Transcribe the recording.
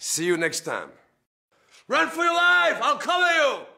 See you next time. Run for your life! I'll cover you!